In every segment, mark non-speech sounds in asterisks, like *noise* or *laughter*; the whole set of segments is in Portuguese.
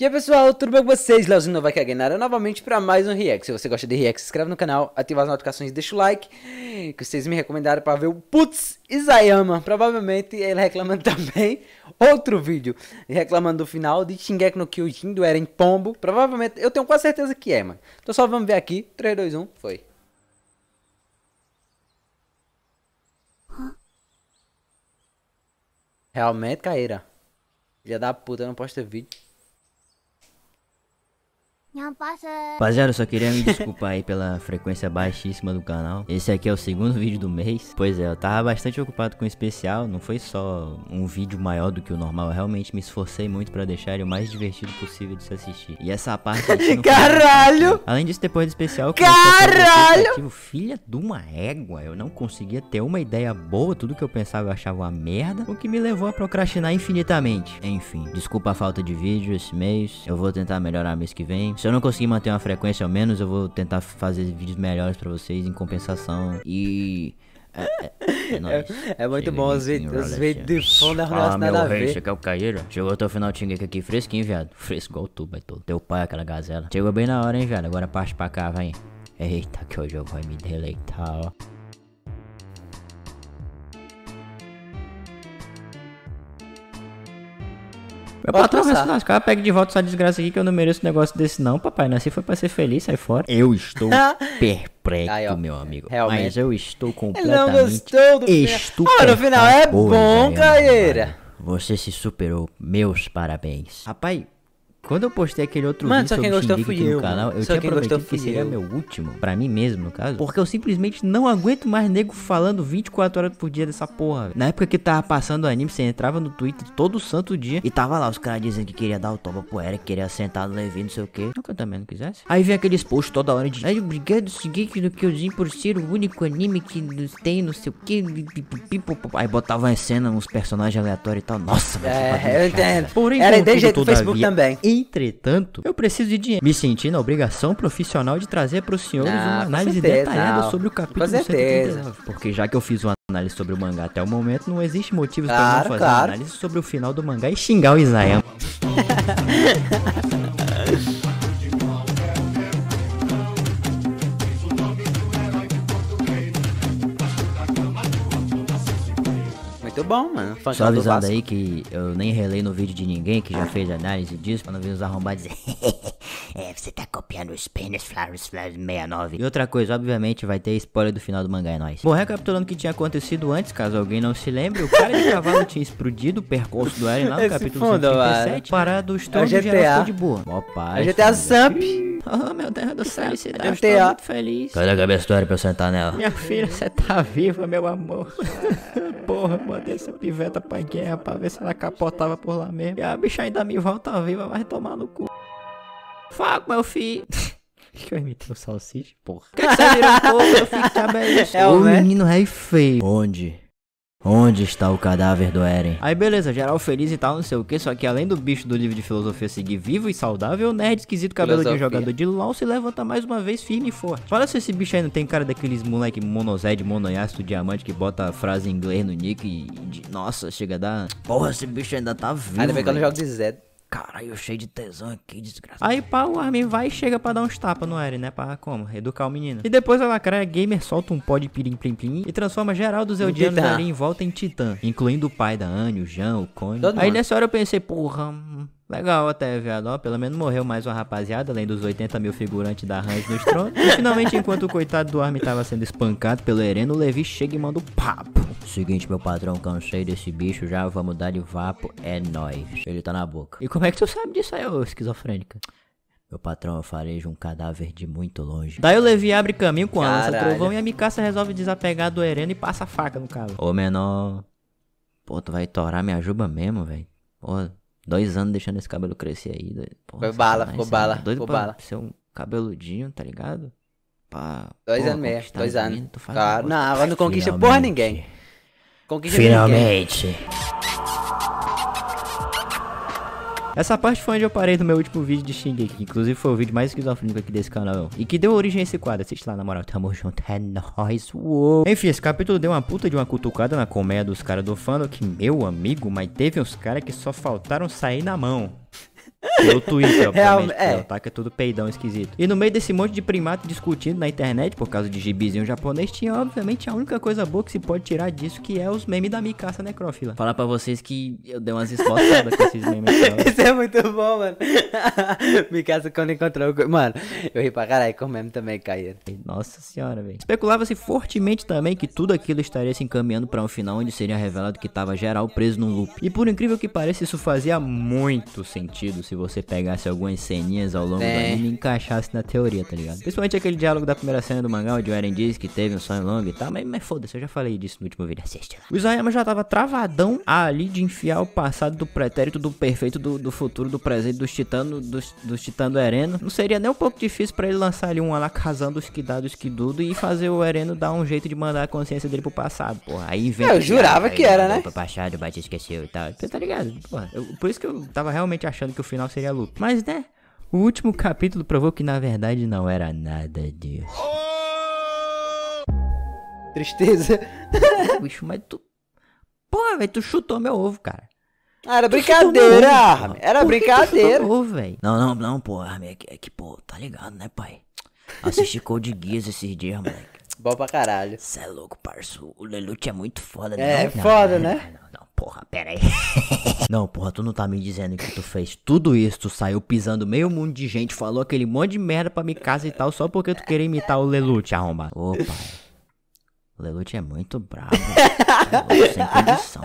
E aí pessoal, tudo bem com vocês? Leozinho Nova aqui Aguinara novamente para mais um React. Se você gosta de React, se inscreve no canal, ativa as notificações e deixa o like. Que vocês me recomendaram para ver o Putz Isayama. Provavelmente ele reclamando *laughs* também outro vídeo. Reclamando do final de Shingeki no Kyojin do Eren Pombo. Provavelmente, eu tenho quase certeza que é, mano. Então só vamos ver aqui. 3, 2, 1, foi. Realmente, caíra. Já da puta, eu não posta vídeo. Rapaziada, eu só queria me desculpar aí pela frequência baixíssima do canal. Esse aqui é o segundo vídeo do mês. Pois é, eu tava bastante ocupado com o especial. Não foi só um vídeo maior do que o normal. Eu realmente me esforcei muito pra deixar ele o mais divertido possível de se assistir. E essa parte aqui não *laughs* Caralho! Além disso, depois do especial... Caralho! Filha de uma égua. Eu não conseguia ter uma ideia boa. Tudo que eu pensava eu achava uma merda. O que me levou a procrastinar infinitamente. Enfim, desculpa a falta de vídeo esse mês. Eu vou tentar melhorar mês que vem. Se eu não conseguir manter uma frequência ao menos, eu vou tentar fazer vídeos melhores para vocês em compensação. E. É, é, é, *laughs* é nóis. é, é muito bom os vídeos de fundo não ah, nada a ver. Você é o caíro Chegou até o final de aqui fresquinho, viado. Fresco igual tu, todo Teu pai, aquela gazela. Chegou bem na hora, hein, viado. Agora parte pra cá, vai. Eita, que hoje eu vou me deleitar, ó. Meu Pode patrão passar. vai se lascar, pega de volta essa desgraça aqui que eu não mereço um negócio desse não, papai. Nasci foi pra ser feliz, sai fora. Eu estou *laughs* perplexo, meu amigo. É, realmente. Mas eu estou completamente Ele não gostou do Ah, no final é bom, caíra. Você se superou. Meus parabéns. Rapaz, quando eu postei aquele outro mano, vídeo só quem gostou fui eu, no canal, eu só tinha prometido que seria eu. meu último, pra mim mesmo, no caso. Porque eu simplesmente não aguento mais nego falando 24 horas por dia dessa porra. Na época que tava passando o anime, você entrava no Twitter todo santo dia e tava lá os caras dizendo que queria dar o toba pro Eric, queria sentar no Levi, não sei o que. Nunca eu também não quisesse. Aí vem aqueles posts toda hora de... Ai, obrigado, seguinte, do Kyojin por ser o único anime que tem, não sei o que. Aí botava em cena uns personagens aleatórios e tal. Nossa, mas... É, eu entendo. Porém, Era desse do Facebook também. E Entretanto, eu preciso de dinheiro. Me senti na obrigação profissional de trazer para os senhores não, ah, uma análise certeza, detalhada não. sobre o capítulo 139. Porque já que eu fiz uma análise sobre o mangá até o momento, não existe motivo claro, para não fazer claro. análise sobre o final do mangá e xingar o Isayama. *laughs* muito bom, mano. Só avisando aí que eu nem relei no vídeo de ninguém que já fez análise disso, pra não vir os arrombados dizer. *laughs* É, você tá copiando os pênis Flowers Flowers 69. E outra coisa, obviamente, vai ter spoiler do final do mangá, é nóis. Bom, recapitulando o que tinha acontecido antes, caso alguém não se lembre, o cara de cavalo tinha explodido o percurso do Eren lá no *laughs* Esse capítulo fundo, 137. Parado, o estrondo é geral de boa. Mó paz. É GTA Samp. *laughs* Oh, meu Deus do céu, esse dá, tá estou muito feliz. Cadê a cabeça do Eren pra eu sentar nela? Minha filha, você tá viva, meu amor. *laughs* Porra, mandei essa piveta pra guerra pra ver se ela capotava por lá mesmo. E a bicha ainda me volta viva, vai tomar no cu. Fago meu filho. *laughs* que eu imitei o salsich. porra. Que que você virou porra, meu filho? Tá é, *laughs* é o né? menino rei feio. Onde? Onde está o cadáver do Eren? Aí beleza, geral feliz e tal, não sei o que, só que além do bicho do livro de filosofia seguir vivo e saudável, o nerd esquisito cabelo filosofia. de jogador de LoL se levanta mais uma vez firme e forte. Fala se esse bicho ainda tem cara daqueles moleque monozed, de do diamante que bota a frase em inglês no nick e, de, nossa, chega a dar... Porra, esse bicho ainda tá vivo. Ainda bem que eu não jogo de Zed. Caralho, cheio de tesão aqui, desgraçado. Aí pá, o Armin vai e chega pra dar uns tapas no Eren, né? Pra como? Educar o menino. E depois a lacraia gamer solta um pó de pirim plim plim e transforma geral dos Eldianos ali em volta em titã. Incluindo o pai da Anne, o Jean, o Connie. Aí nessa hora eu pensei, porra, Legal até, viado. Ó, pelo menos morreu mais uma rapaziada, além dos 80 mil figurantes da Range no trono. E finalmente, enquanto o coitado do Armin tava sendo espancado pelo Ereno, o Levi chega e manda o um papo. Seguinte, meu patrão, cansei desse bicho já, vamos dar de vapo, é nóis. Ele tá na boca. E como é que tu sabe disso aí, ô esquizofrênica? Meu patrão, eu farejo um cadáver de muito longe. Daí o Levi abre caminho com a Caralho. lança trovão e a Mikaça resolve desapegar do Ereno e passa a faca no cabo. Ô menor. Pô, tu vai torar minha juba mesmo, velho. Pô, Dois anos deixando esse cabelo crescer aí. Porra, foi bala, ficou bala. Doido ficou pra bala. ser um cabeludinho, tá ligado? Pra, dois porra, anos mesmo, dois anos. cara não, agora não conquista porra ninguém. Conquista Finalmente. Ninguém. Essa parte foi onde eu parei no meu último vídeo de Shingeki, que inclusive foi o vídeo mais esquizofrênico aqui desse canal. E que deu origem a esse quadro. Assiste lá, na moral, tamo junto, é nóis, uou. Enfim, esse capítulo deu uma puta de uma cutucada na colmeia dos caras do fandom, que meu amigo, mas teve uns caras que só faltaram sair na mão. Pelo Twitter, obviamente. É, é. O é tudo peidão esquisito. E no meio desse monte de primata discutindo na internet por causa de gibizinho japonês, tinha obviamente a única coisa boa que se pode tirar disso, que é os memes da Mikaça necrófila. Falar pra vocês que eu dei umas esforçadas com esses memes. *laughs* Isso é muito bom, mano. *laughs* Mikaça quando encontrou... Mano, eu ri pra caralho com o meme também caía. Nossa senhora, velho. Especulava-se fortemente também que tudo aquilo estaria se encaminhando para um final onde seria revelado que tava geral preso num loop. E por incrível que pareça, isso fazia muito sentido se você você pegasse algumas ceninhas ao longo é. do anime e encaixasse na teoria, tá ligado? Principalmente aquele diálogo da primeira cena do mangá, onde o Eren diz que teve um sonho longo e tal, mas, mas foda-se, eu já falei disso no último vídeo, assiste lá. O Isayama já tava travadão ali de enfiar o passado do pretérito, do perfeito, do, do futuro, do presente, dos titãs, dos, dos titãs do Ereno. Não seria nem um pouco difícil para ele lançar ali um alacazão dos Kidá, dos Kidudo e fazer o Ereno dar um jeito de mandar a consciência dele pro passado, porra. Aí vem... Eu jurava que era, né? Pra baixar, o Batista esqueceu e tal. Você tá ligado? Porra, eu, por isso que eu tava realmente achando que o final seria seria Mas né, o último capítulo provou que na verdade não era nada disso. Oh! Tristeza. É, *laughs* bicho, mas tu. Porra, velho, tu chutou meu ovo, cara. Ah, era tu brincadeira, Armin. Era Por brincadeira. Ovo, não, não, não, pô, Armin. É que, é que, pô, tá ligado, né, pai? Assisti Code Geass esses dias, moleque. Bom pra caralho. Cê é louco, parço. O Lelouch é muito foda, né? É, não, foda, não, né? Não, porra, pera aí. *laughs* não, porra, tu não tá me dizendo que tu fez tudo isso, tu saiu pisando meio mundo de gente, falou aquele monte de merda pra me casa e tal, só porque tu queria imitar o Lelouch, arrombado. Opa. Lelouch é muito bravo. sem *laughs* condição.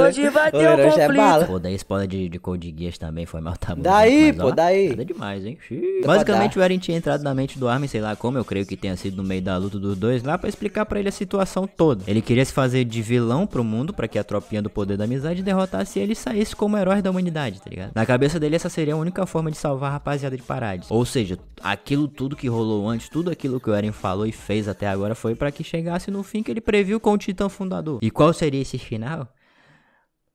Hoje vai ter um é conflito. É pô, daí spoiler de, de Code Geass também foi mal tabu. Tá daí, mas, pô, ó, daí. Nada demais, hein? Xiii. Basicamente o Eren tinha entrado na mente do Armin, sei lá como, eu creio que tenha sido no meio da luta dos dois lá, pra explicar pra ele a situação toda. Ele queria se fazer de vilão pro mundo, pra que a tropinha do poder da amizade derrotasse ele e saísse como herói da humanidade, tá ligado? Na cabeça dele essa seria a única forma de salvar a rapaziada de Paradis. Ou seja, aquilo tudo que rolou antes, tudo aquilo que o Eren falou e fez até agora foi pra que chegasse no fim que ele previu com o Titã Fundador. E qual seria esse final?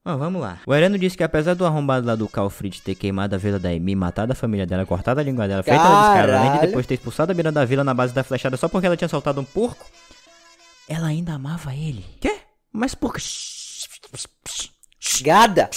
Bom, vamos lá. O Erano disse que apesar do arrombado lá do Calfrid ter queimado a vila da Emi, matado a família dela, cortado a língua dela, feito ela descarga, além de depois ter expulsado a Mira da vila na base da flechada só porque ela tinha soltado um porco, ela ainda amava ele. Quê? Mas por que? Gada!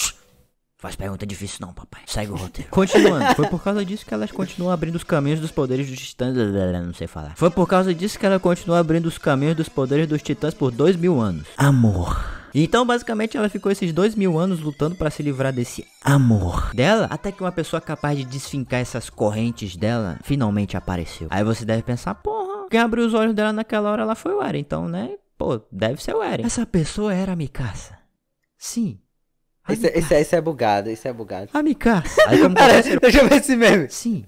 Faz pergunta difícil não, papai. Segue o roteiro. *laughs* Continuando. Foi por causa disso que elas continuam abrindo os caminhos dos poderes dos titãs. Não sei falar. Foi por causa disso que ela continua abrindo os caminhos dos poderes dos titãs por dois mil anos. Amor. Então, basicamente, ela ficou esses dois mil anos lutando para se livrar desse amor dela, até que uma pessoa capaz de desfincar essas correntes dela finalmente apareceu. Aí você deve pensar, porra, quem abriu os olhos dela naquela hora lá foi o Eren, então, né? Pô, deve ser o Eren. Essa pessoa era a Mikasa. Sim, esse, é, esse, é, esse, é bugado, esse é bugado. Amicas. Aí como Pera, Deixa eu ver esse meme. Sim.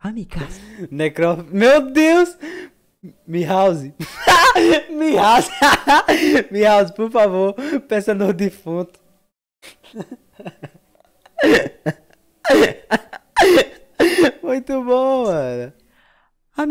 Amicas. Necro... Meu Deus! Mihouse. *laughs* Mihouse. *laughs* Mihouse, por favor, peça no defunto. *laughs* Muito bom, mano. A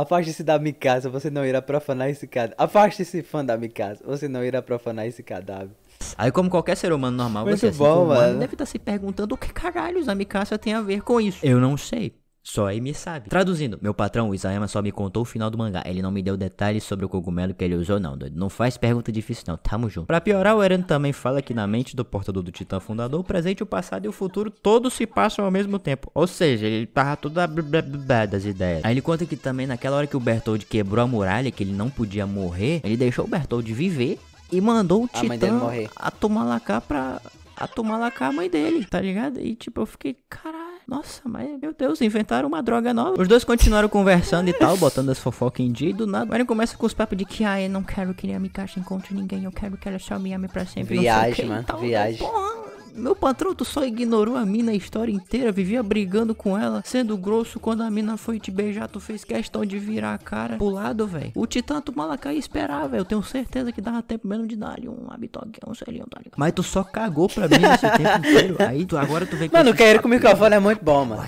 Afaste-se da Mikasa, você não irá profanar esse cadáver. Afaste-se, fã da Mikasa, você não irá profanar esse cadáver. Aí, como qualquer ser humano normal, Muito você é assim, bom, humano, deve estar tá se perguntando o que caralho a Mikasa tem a ver com isso. Eu não sei. Só aí me sabe. Traduzindo, meu patrão, o Isayama, só me contou o final do mangá. Ele não me deu detalhes sobre o cogumelo que ele usou, não, doido. Não faz pergunta difícil, não. Tamo junto. Pra piorar, o Eren também fala que na mente do portador do Titã Fundador, o presente, o passado e o futuro todos se passam ao mesmo tempo. Ou seja, ele tava tá tudo a blá, blá, blá das ideias. Aí ele conta que também naquela hora que o Bertold quebrou a muralha, que ele não podia morrer, ele deixou o Bertold viver e mandou o a Titã a tomar lacá pra. A tomar lacá a mãe dele, tá ligado? E tipo, eu fiquei, caralho, nossa, mas meu Deus, inventaram uma droga nova. Os dois continuaram conversando e tal, botando as fofocas em dia e do nada. O Eren começa com os papos de que, ah, eu não quero que a minha caixa encontre ninguém, eu quero que ela só me ame pra sempre. Viagem, mano, viagem. Porra, meu patrão, tu só ignorou a mina a história inteira, vivia brigando com ela, sendo grosso quando a mina foi te beijar, tu fez questão de virar a cara pro lado, velho. O titã do e esperava, velho. Eu tenho certeza que dava tempo mesmo de dar ali um abitoque, um selinho, tá ligado? Mas tu só cagou pra mim esse tempo inteiro. *laughs* Aí tu agora tu vem com Mano, o querer com o microfone é muito bom, mano.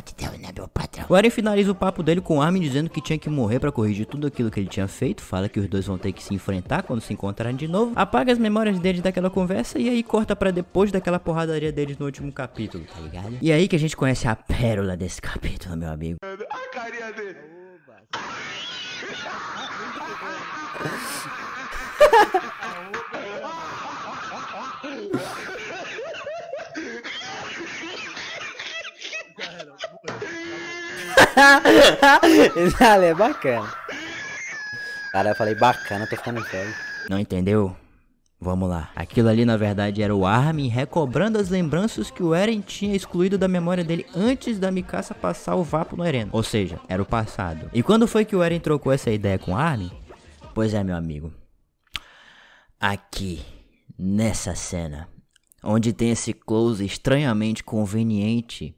O Eren finaliza o papo dele com o Armin dizendo que tinha que morrer para corrigir tudo aquilo que ele tinha feito. Fala que os dois vão ter que se enfrentar quando se encontrarem de novo. Apaga as memórias dele daquela conversa e aí corta para depois daquela porrada deles no último capítulo, tá ligado? E é aí que a gente conhece a pérola desse capítulo, meu amigo. A carinha dele. Ah, *laughs* é bacana. Cara, eu falei bacana, tô ficando velho. Não entendeu? Vamos lá. Aquilo ali na verdade era o Armin recobrando as lembranças que o Eren tinha excluído da memória dele antes da Mikasa passar o vapo no Eren. Ou seja, era o passado. E quando foi que o Eren trocou essa ideia com o Armin? Pois é, meu amigo. Aqui, nessa cena, onde tem esse close estranhamente conveniente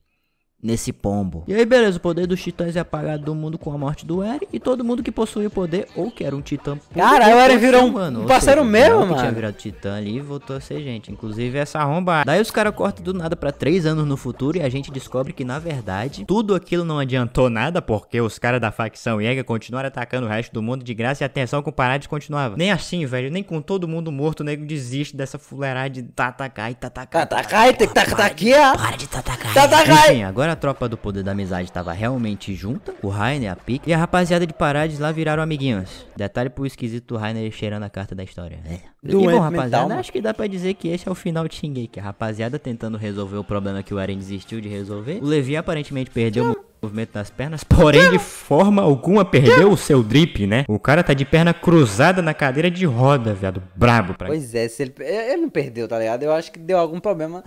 nesse pombo. E aí, beleza, o poder dos titãs é apagado do mundo com a morte do Eren e todo mundo que possui o poder ou que era um titã. Cara, o Eren virou um, mano, um parceiro seja, mano. Que tinha virado titã ali e voltou a ser gente, inclusive essa arromba. Daí os caras cortam do nada para três anos no futuro e a gente descobre que na verdade tudo aquilo não adiantou nada porque os caras da facção Jäger continuaram atacando o resto do mundo de graça e a com o Parades continuava. Nem assim, velho, nem com todo mundo morto, o nego desiste dessa fuleirada de tatakai, tatakai. Tatakai, tem que ó. Para de tatakai. Tatakai. Enfim, agora a tropa do poder da amizade estava realmente junta, o Rainer, a Pique, e a rapaziada de Parades lá viraram amiguinhos. Detalhe pro esquisito Rainer cheirando a carta da história. É. e bom, rapaziada, mental, né? acho que dá para dizer que esse é o final de Shingeki. A rapaziada tentando resolver o problema que o Eren desistiu de resolver. O Levi aparentemente perdeu... o movimento das pernas, porém de forma alguma perdeu o seu drip, né? O cara tá de perna cruzada na cadeira de roda, viado, brabo pra Pois é, se ele, ele não perdeu, tá ligado? Eu acho que deu algum problema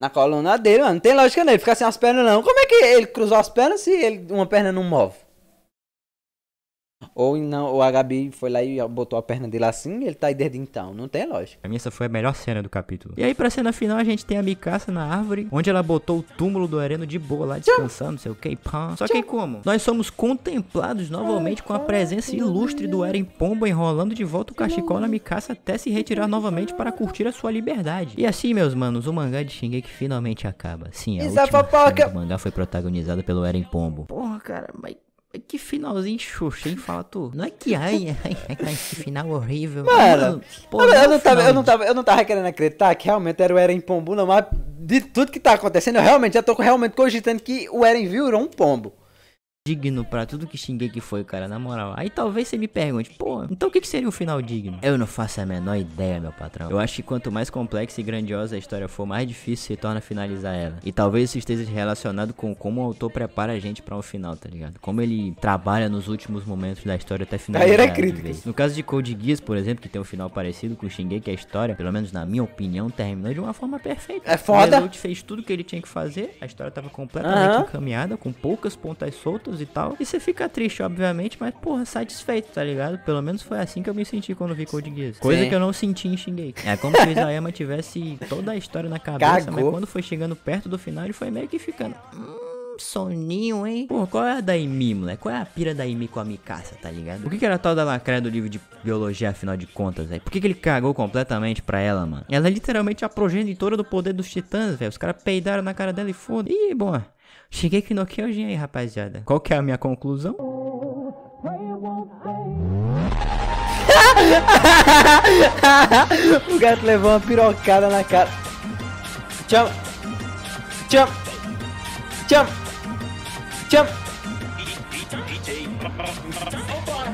na coluna dele, mano. Não tem lógica nele. Né? Ficar sem as pernas, não. Como é que ele cruzou as pernas se ele, uma perna não move? Ou não, O a Gabi foi lá e botou a perna dele assim e ele tá aí desde então. Não tem lógica. A minha essa foi a melhor cena do capítulo. E aí pra cena final a gente tem a Mikaça na árvore, onde ela botou o túmulo do Areno de boa lá, descansando, não sei o que, Só que como? Nós somos contemplados novamente com a presença ilustre do Eren Pombo enrolando de volta o cachecol na Mikaça até se retirar novamente para curtir a sua liberdade. E assim, meus manos, o mangá de Shingeki finalmente acaba. Sim, a última cena do mangá foi protagonizada pelo Eren Pombo. Porra, cara, mas que finalzinho xoxo, hein? Fala tu. Não é que *laughs* ai, ai, ai final horrível. Mano, mano pô, eu, é eu, não tava, eu, não tava, eu não tava querendo acreditar que realmente era o Eren Pombo, não, mas de tudo que tá acontecendo, eu realmente já tô realmente cogitando que o Eren virou um pombo digno para tudo que Shingeki foi, cara, na moral. Aí talvez você me pergunte, pô, então o que, que seria um final digno? Eu não faço a menor ideia, meu patrão. Eu acho que quanto mais complexa e grandiosa a história for, mais difícil se torna finalizar ela. E talvez isso esteja relacionado com como o autor prepara a gente para um final, tá ligado? Como ele trabalha nos últimos momentos da história até finalizar. Aí era crítica. No caso de Code Geass, por exemplo, que tem um final parecido com o Shingeki, a história, pelo menos na minha opinião, terminou de uma forma perfeita. É foda. O Reload fez tudo que ele tinha que fazer, a história tava completamente uhum. encaminhada, com poucas pontas soltas e tal. E você fica triste, obviamente, mas, porra, satisfeito, tá ligado? Pelo menos foi assim que eu me senti quando vi Code Geass. Coisa Sim. que eu não senti em Shingeki. É como se o Isayama tivesse toda a história na cabeça, Cagou. mas quando foi chegando perto do final, ele foi meio que ficando... Hum, soninho, hein? Pô, qual é a da Imi, moleque? Qual é a pira da Imi com a Mikaça, tá ligado? Por que, que era a tal da lacraia do livro de biologia, afinal de contas, velho? Por que, que ele cagou completamente pra ela, mano? Ela é literalmente a progenitora do poder dos titãs, velho. Os caras peidaram na cara dela e foda. Ih, bom. Cheguei aqui no Kyojin aí, rapaziada. Qual que é a minha conclusão? *laughs* o gato levou uma pirocada na cara. Tchau. Tchau. Tchau. Tchau.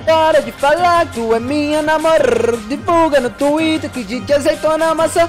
Para de falar, tu é minha namorada. Divulga no Twitter que DJ azeitona maçã.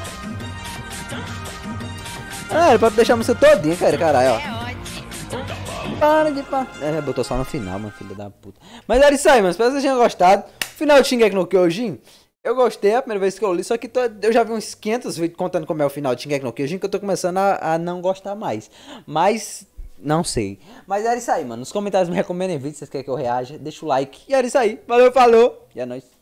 Ah, era pra deixar a música todinha, cara, caralho, ó. Para é de pa... É, botou só no final, mano, filha da puta. Mas era isso aí, mano. Espero que vocês tenham gostado. Final de Shingeki no Kyojin. Eu gostei, a primeira vez que eu li, só que tô, eu já vi uns 500 vídeos contando como é o final de Shingeki no Kyojin, que eu tô começando a, a não gostar mais. Mas não sei. Mas era é isso aí, mano. Nos comentários me recomendem vídeos, vocês querem que eu reaja, deixa o like. E era é isso aí. Valeu, falou. E é nóis.